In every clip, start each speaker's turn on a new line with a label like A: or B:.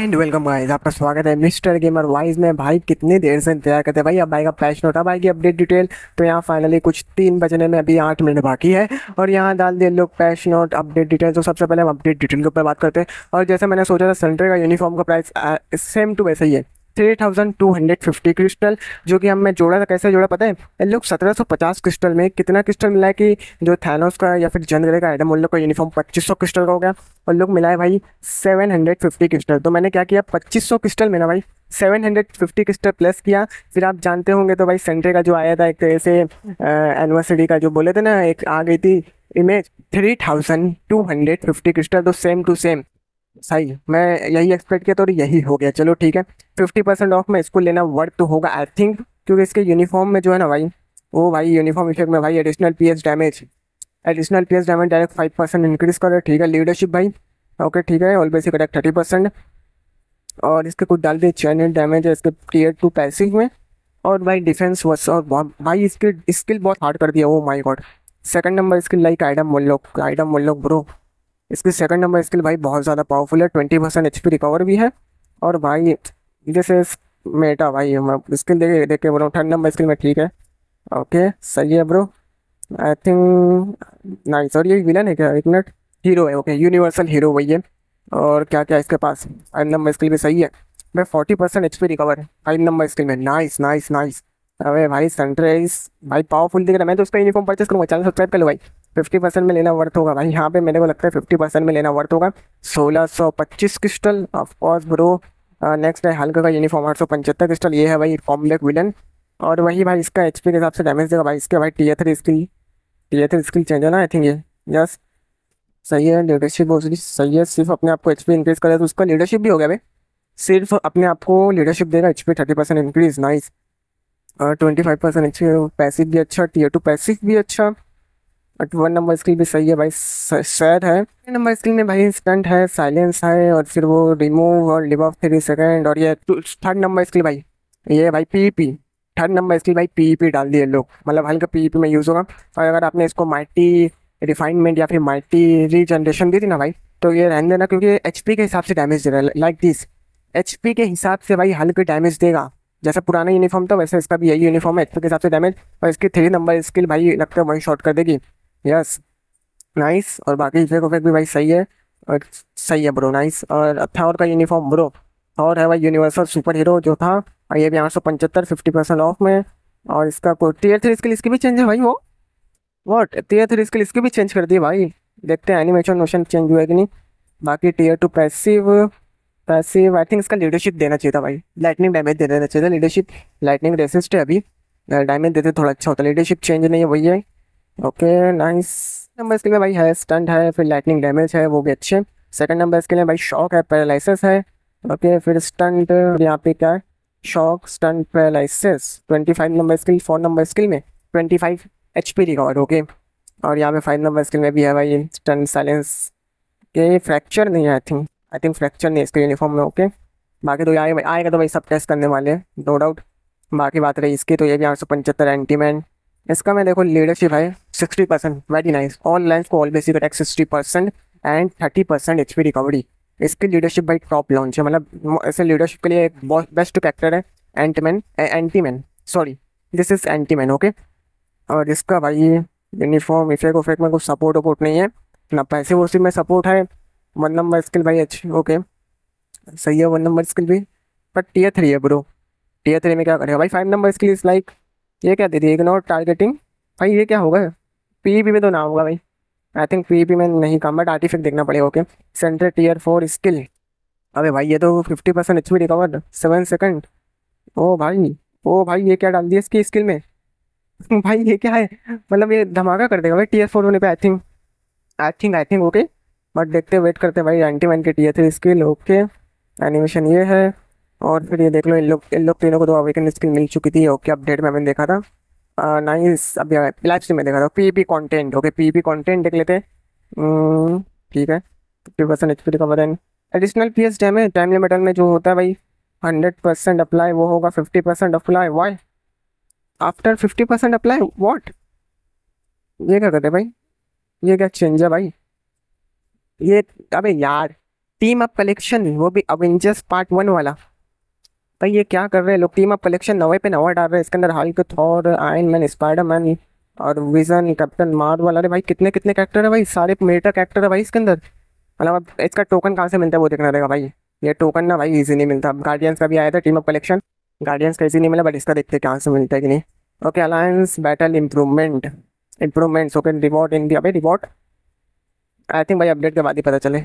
A: and welcome guys आपका स्वागत है मिस्टर गेमर वाइज में भाई कितनी देर से इंतजार करते हैं भाई अब भाई का पैशन होता भाई की अपडेट डिटेल तो यहाँ फाइनली कुछ तीन बजने में अभी आठ मिनट बाकी है और यहाँ डाल दिए लोग पैश नोट अपडेट डिटेल तो सबसे पहले हम अपडेट डिटेल के ऊपर बात करते हैं और जैसे मैंने सोचा था सेंटर का यूनिफॉर्म का प्राइस सेम टू वैसे ही है three thousand two hundred fifty crystal जो कि हमने जोड़ा था कैसे जोड़ा पता है लोग सत्रह सौ पचास क्रिस्टल में कितना क्रिस्टल मिला है कि जो थैनोस का या फिर जनरल का एडम उन लोग का यूनिफॉर्म पच्चीस सौ क्रिस्टल का हो गया और लोग मिलाए भाई सेवन हंड्रेड फिफ्टी क्रिस्टल तो मैंने क्या किया पच्चीस सौ क्रिस्टल मिला भाई seven hundred fifty crystal plus किया फिर आप जानते होंगे तो भाई सेंटर का जो आया था एक तरह से एनिवर्सरी का जो बोले थे ना एक आ गई थी image three thousand two hundred fifty crystal तो सेम टू सेम सही मैं यही एक्सपेक्ट किया था तो और यही हो गया चलो ठीक है फिफ्टी परसेंट ऑफ में इसको लेना वर्थ तो होगा आई थिंक क्योंकि इसके यूनिफॉर्म में जो है ना भाई वो भाई यूनिफॉर्म इफेक्ट में भाई additional P damage additional P damage direct five percent increase कर रहा ठीक है लीडरशिप भाई ओके ठीक है all basic correct thirty percent और इसके कुछ डाल दिए चैनल डैमेज है इसके टीयर टू पैसिव में और भाई डिफेंस वर्स और भाई इसकी स्किल बहुत हार्ड कर दिया वो my god second number skill like Adam Warlock Adam Warlock bro इसकी सेकंड नंबर स्किल भाई बहुत ज़्यादा पावरफुल है ट्वेंटी परसेंट एच रिकवर भी है और भाई जैसे मेटा भाई मैं स्किल देख देख के बोल रहा थर्ड नंबर स्किल में ठीक है ओके सही है ब्रो आई थिंक नाइस और ये विलन है क्या एक मिनट हीरो है ओके यूनिवर्सल हीरो वही है और क्या क्या इसके पास फाइव नंबर स्किल भी सही है भाई फोर्टी परसेंट एच रिकवर है फाइव नंबर स्किल में नाइस नाइस नाइस अरे भाई सनराइज भाई पावरफुल दिख रहा है मैं तो उसका यूनिफॉर्म परचेस करूँगा चैनल सब्सक्राइब कर लो भाई फिफ्टी परसेंट में लेना वर्थ होगा भाई यहाँ पे मेरे को लगता है फिफ्टी परसेंट में लेना वर्थ होगा सोलह सौ पच्चीस क्रिस्टल ऑफकोर्स ब्रो नेक्स्ट है हल्का का यूनिफॉर्म आठ सौ पचहत्तर क्रिस्टल ये है भाई कॉम्बेक विलन और वही भाई इसका एच के हिसाब से डैमेज देगा भाई इसके भाई T three skill T three skill change है ना आई थिंक ये यस सही है लीडरशिप बहुत सही है सिर्फ अपने आपको एच एच इंक्रीज करे तो उसका लीडरशिप भी हो गया भाई सिर्फ अपने आपको लीडरशिप देगा H P thirty percent increase nice और twenty five percent H passive भी अच्छा टीयर टू पैसिव भी अच्छा बट वन नंबर स्क्रीन भी सही है भाई सैड है नंबर स्क्रीन में भाई इंस्टेंट है साइलेंस है और फिर वो रिमूव और लिव ऑफ थ्री सेकेंड और ये थर्ड नंबर स्क्रीन भाई ये भाई P P third number skill भाई पी e डाल दिए लोग मतलब हल्का पी e में यूज़ होगा और अगर आपने इसको माइटी रिफाइनमेंट या फिर माइटी रीजनरेशन दी थी ना भाई तो ये रहने देना क्योंकि एच के हिसाब से डैमेज दे रहा है लाइक दिस एच के हिसाब से भाई हल्के डैमेज देगा जैसा पुराना यूनिफॉर्म था वैसे इसका भी यही यूनिफॉर्म है एच के हिसाब से डैमेज और इसकी थ्री नंबर स्किल भाई लगता है वही शॉर्ट कर देगी यस नाइस और बाकी इफेक्ट उफेक्ट भी भाई सही है और सही है ब्रो नाइस और अच्छा और का यूनिफॉर्म ब्रो और है भाई यूनिवर्सल सुपर हीरो जो था और ये भी आठ सौ पचहत्तर फिफ्टी परसेंट ऑफ में और इसका टीयर थ्री स्किल इसकी भी चेंज है भाई वो वॉट टीयर थ्री स्किल इसकी भी चेंज कर दी भाई देखते हैं एनिमेशन नोशन चेंज हुआ कि नहीं बाकी tier two passive passive I think इसका लीडरशिप देना चाहिए था भाई लाइटनिंग डैमेज दे देना चाहिए था लीडरशिप लाइटनिंग रेसिस्ट है अभी डैमेज देते तो थोड़ा अच्छा होता है लीडरशिप चेंज नहीं है वही है ओके नाइस नंबर स्किल में भाई है स्टंट है फिर लाइटनिंग डैमेज है वो भी अच्छे सेकंड नंबर स्किल लिए भाई शॉक है पैरालिसिस है ओके फिर स्टंट यहाँ पे क्या है shock stunt paralysis twenty five number skill four number skill में twenty five H P record okay और यहाँ पे फाइव नंबर स्किल में भी है भाई स्टंट साइलेंस के फ्रैक्चर नहीं है I think I think fracture नहीं इसके यूनिफॉर्म में ओके बाकी तो आएगा आएगा तो भाई सब टेस्ट करने वाले हैं नो डाउट बाकी बात रही इसकी तो ये भी आठ सौ पंचहत्तर एंटीमैन इसका मैं देखो लीडरशिप है sixty percent very nice all line को all basic attack sixty percent and thirty percent H recovery इसकी लीडरशिप बाई टॉप लॉन्च है मतलब ऐसे लीडरशिप के लिए एक बेस्ट कैरेक्टर है ant Ant Man sorry this is Ant Man okay और इसका भाई यूनिफॉर्म इफेक्ट उफेक्ट में कुछ सपोर्ट वपोर्ट नहीं है ना पैसे वो में सपोर्ट है वन नंबर स्किल भाई अच्छी ओके सही है वन नंबर स्किल भी बट टीयर थ्री है ब्रो टीयर थ्री में क्या करेगा भाई five number skill is like ये क्या दे दिया इग्नोर टारगेटिंग भाई ये क्या होगा पी e में तो ना होगा भाई आई थिंक पी में नहीं कम बट आर्टिफिक देखना पड़ेगा okay center tier four skill अबे भाई ये तो fifty percent H P recover seven second ओ भाई ओ भाई ये क्या डाल दिया इसकी स्किल में भाई ये क्या है मतलब ये धमाका कर देगा भाई टीयर फोर होने पे I think I think I think okay but देखते वेट करते भाई एंटी वन के tier three skill okay animation ये है और फिर ये देख लो इन लोग इन लोग तीनों को तो अवेकन स्किल मिल चुकी थी ओके अपडेट में हमने देखा था नाइस अभी लाइव स्ट्रीम में देखा था P P content okay P P content देख लेते हम्म, ठीक है fifty percent H P recover an additional P S damage है टाइम लिमिटल में जो होता है भाई हंड्रेड परसेंट अप्लाई वो होगा fifty percent apply why after fifty percent apply what ये क्या करते भाई ये क्या चेंज है भाई ये अबे यार टीम अप कलेक्शन वो भी अवेंजर्स पार्ट वन वाला भाई ये क्या कर रहे हैं लोग टीम अप कलेक्शन नवे पे नवा डाल रहे हैं इसके अंदर हाल के Thor Iron Man Spider Man और विजन कैप्टन मार्वल वाला भाई कितने कितने कैरेक्टर है भाई सारे मेटर कैरेक्टर है भाई इसके अंदर मतलब अब इसका टोकन कहाँ से मिलता है वो देखना रहेगा भाई ये टोकन ना भाई ईजी नहीं मिलता अब गार्डियंस का भी आया था टीम अप कलेक्शन गार्डियंस का ईजी नहीं मिला बट इसका देखते कहाँ से मिलता है कि नहीं okay alliance battle improvement improvements okay reward in the अभी रिवॉर्ड आई थिंक भाई अपडेट के बाद ही पता चले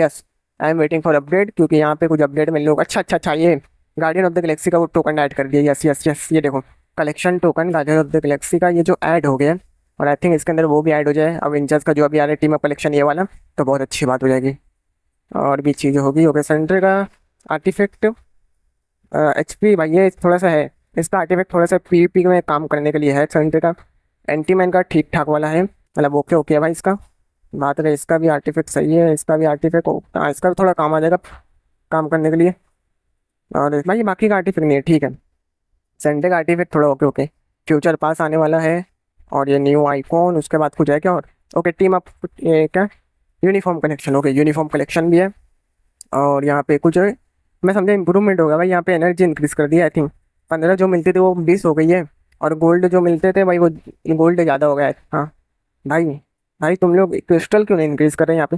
A: yes I am waiting for update क्योंकि यहाँ पे कुछ अपडेट मिलने लोग अच्छा अच्छा अच्छा ये गार्डियन ऑफ द गलेक्सी का वो टोकन ऐड कर दिया यस यस यस ये देखो collection token Guardian of the Galaxy का ये जो ऐड हो गया और आई थिंक इसके अंदर वो भी ऐड हो जाए अब इंजर्स का जो अभी आ रहा है टीम ऑफ कलेक्शन ये वाला तो बहुत अच्छी बात हो जाएगी और भी चीज़ें होगी ओके सेंटर का आर्टिफेक्ट एच पी भाई ये थोड़ा सा है इसका आर्टिफेक्ट थोड़ा सा पी पी में काम करने के लिए है सेंटर का एंटी मैन का ठीक ठाक वाला है मतलब ओके ओके है भाई इसका बात रहे इसका भी आर्टिफेक्ट सही है इसका भी आर्टिफेक्ट हाँ, इसका भी थोड़ा काम आ जाएगा काम करने के लिए और भाई बाकी का आर्टिफिक नहीं है ठीक है सेंटे का आर्टिफिक थोड़ा ओके ओके फ्यूचर पास आने वाला है और ये न्यू आईकॉन उसके बाद कुछ है क्या और ओके टीम अप ये क्या uniform collection okay uniform collection भी है और यहाँ पे कुछ मैं समझा इंप्रूवमेंट होगा भाई यहाँ पे एनर्जी इंक्रीज़ कर दी आई थिंक पंद्रह जो मिलती थी वो बीस हो गई है और गोल्ड जो मिलते थे भाई वो गोल्ड ज़्यादा हो गया है हाँ भाई भाई तुम लोग क्रिस्टल क्यों नहीं इंक्रीज़ कर रहे हैं यहाँ पे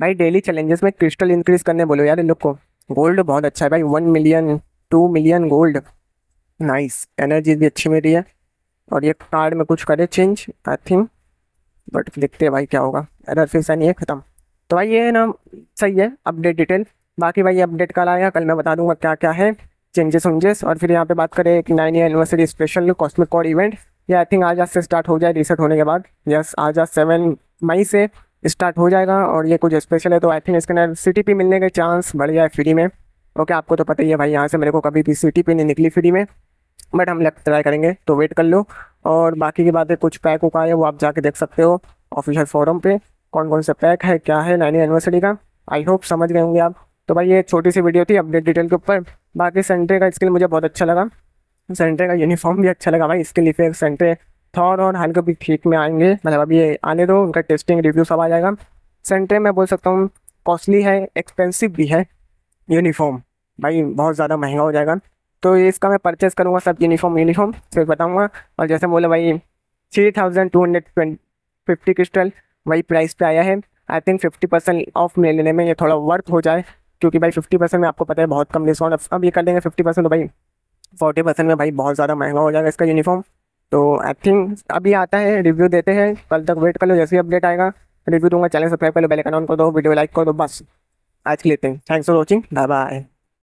A: भाई डेली चैलेंजेस में क्रिस्टल इंक्रीज़ करने बोलो यार लुक लोग को गोल्ड बहुत अच्छा है भाई one million two million gold nice energy भी अच्छी मिली है और ये कार्ड में कुछ करे चेंज आई थिंक बट देखते हैं भाई क्या होगा एरर फिर से नहीं है ख़त्म तो भाई ये ना सही है अपडेट डिटेल बाकी भाई ये अपडेट कल आएगा कल मैं बता दूंगा क्या क्या है चेंजेस वेंजेस और फिर यहाँ पे बात करें एक nine year anniversary special cosmic code event ये आई थिंक आज आज से स्टार्ट हो जाए रिसेट होने के बाद यस आज आज सेवन मई से स्टार्ट हो जाएगा और ये कुछ स्पेशल है तो आई थिंक इसके अंदर सी मिलने के चांस बढ़ जाए फ्री में ओके आपको तो पता ही है भाई यहाँ से मेरे को कभी भी सी नहीं निकली फ्री में बट हम लेफ्ट ट्राई करेंगे तो वेट कर लो और बाकी की बातें कुछ पैक उका है वो आप जाके देख सकते हो ऑफिशियल फोरम पे कौन कौन से पैक है क्या है नाइन एनिवर्सरी का आई होप समझ गए होंगे आप तो भाई ये छोटी सी वीडियो थी अपडेट डिटेल के ऊपर बाकी सेंटर का इसके लिए मुझे बहुत अच्छा लगा सेंटर का यूनिफॉर्म भी अच्छा लगा भाई इसके लिए फिर सेंटर थॉर और हल्का भी ठीक में आएंगे मतलब अभी आने दो उनका टेस्टिंग रिव्यू सब आ जाएगा सेंटर में बोल सकता हूँ कॉस्टली है एक्सपेंसिव भी है यूनिफॉर्म भाई बहुत ज़्यादा महंगा हो जाएगा तो इसका मैं परचेस करूँगा सब यूनिफॉर्म यूनिफॉर्म फिर बताऊँगा और जैसे बोला भाई three thousand two hundred twenty fifty crystal वही प्राइस पे आया है I think fifty percent off में लेने में ये थोड़ा वर्थ हो जाए क्योंकि भाई फिफ्टी परसेंट में आपको पता है बहुत कम डिस्काउंट अब ये कर देंगे फिफ्टी परसेंट तो भाई फोर्टी परसेंट में भाई बहुत ज़्यादा महंगा हो जाएगा इसका यूनिफॉर्म तो आई थिंक अभी आता है रिव्यू देते हैं कल तक वेट कर लो जैसे ही अपडेट आएगा रिव्यू दूंगा चैनल सब्सक्राइब कर लो बेल आइकन ऑन कर दो वीडियो लाइक कर दो बस आज के लेते हैं thanks for watching bye bye